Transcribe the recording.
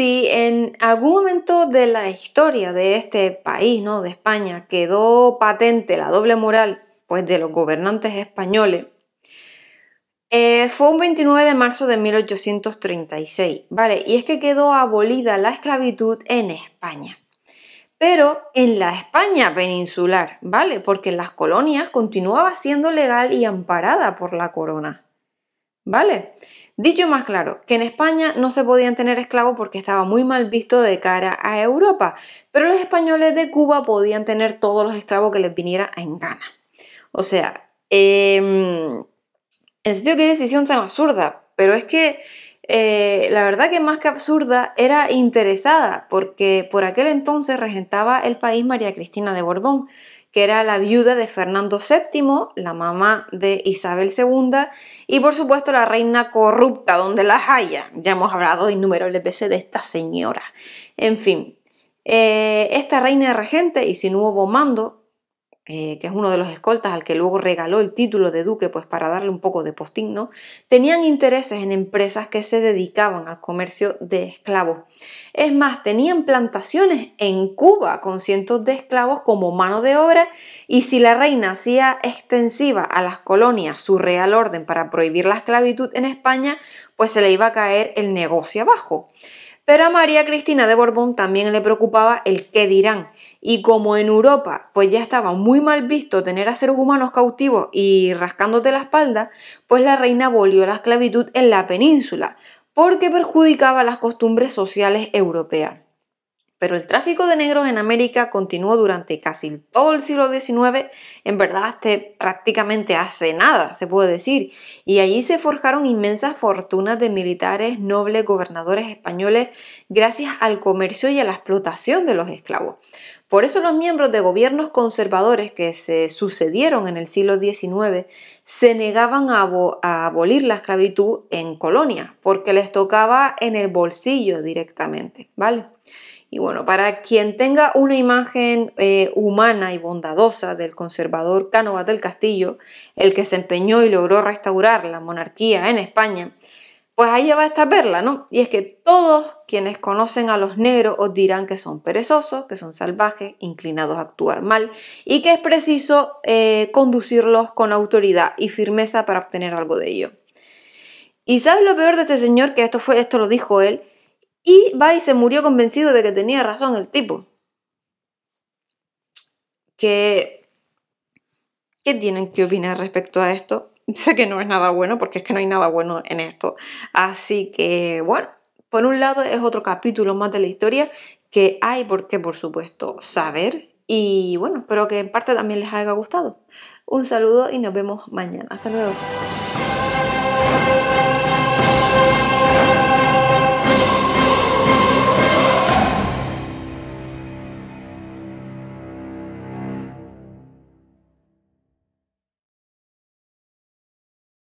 si en algún momento de la historia de este país, ¿no? de España, quedó patente la doble moral pues, de los gobernantes españoles, eh, fue un 29 de marzo de 1836, ¿vale? Y es que quedó abolida la esclavitud en España. Pero en la España peninsular, ¿vale? Porque en las colonias continuaba siendo legal y amparada por la corona, ¿vale? Dicho más claro, que en España no se podían tener esclavos porque estaba muy mal visto de cara a Europa, pero los españoles de Cuba podían tener todos los esclavos que les viniera en gana. O sea, en em, el sentido que decisión tan absurda, pero es que eh, la verdad que más que absurda, era interesada, porque por aquel entonces regentaba el país María Cristina de Borbón, que era la viuda de Fernando VII, la mamá de Isabel II, y por supuesto la reina corrupta donde las haya. Ya hemos hablado innumerables veces de esta señora. En fin, eh, esta reina regente, y sin nuevo mando, eh, que es uno de los escoltas al que luego regaló el título de duque, pues para darle un poco de postigno, ¿no? Tenían intereses en empresas que se dedicaban al comercio de esclavos. Es más, tenían plantaciones en Cuba con cientos de esclavos como mano de obra y si la reina hacía extensiva a las colonias su real orden para prohibir la esclavitud en España, pues se le iba a caer el negocio abajo. Pero a María Cristina de Borbón también le preocupaba el qué dirán y como en Europa, pues ya estaba muy mal visto tener a seres humanos cautivos y rascándote la espalda, pues la reina abolió la esclavitud en la península, porque perjudicaba las costumbres sociales europeas. Pero el tráfico de negros en América continuó durante casi todo el siglo XIX, en verdad hasta este, prácticamente hace nada, se puede decir, y allí se forjaron inmensas fortunas de militares, nobles, gobernadores españoles, gracias al comercio y a la explotación de los esclavos. Por eso los miembros de gobiernos conservadores que se sucedieron en el siglo XIX se negaban a, abolir la esclavitud en colonia, porque les tocaba en el bolsillo directamente, ¿vale? Y bueno, para quien tenga una imagen eh, humana y bondadosa del conservador Cánovas del Castillo, el que se empeñó y logró restaurar la monarquía en España, pues ahí va esta perla, ¿no? Y es que todos quienes conocen a los negros os dirán que son perezosos, que son salvajes, inclinados a actuar mal y que es preciso eh, conducirlos con autoridad y firmeza para obtener algo de ello. Y sabes lo peor de este señor, que esto, fue, esto lo dijo él, y va y se murió convencido de que tenía razón el tipo. Que... ¿Qué tienen que opinar respecto a esto? sé que no es nada bueno porque es que no hay nada bueno en esto. Así que, bueno, por un lado es otro capítulo más de la historia que hay por qué, por supuesto, saber. Y bueno, espero que en parte también les haya gustado. Un saludo y nos vemos mañana. Hasta luego.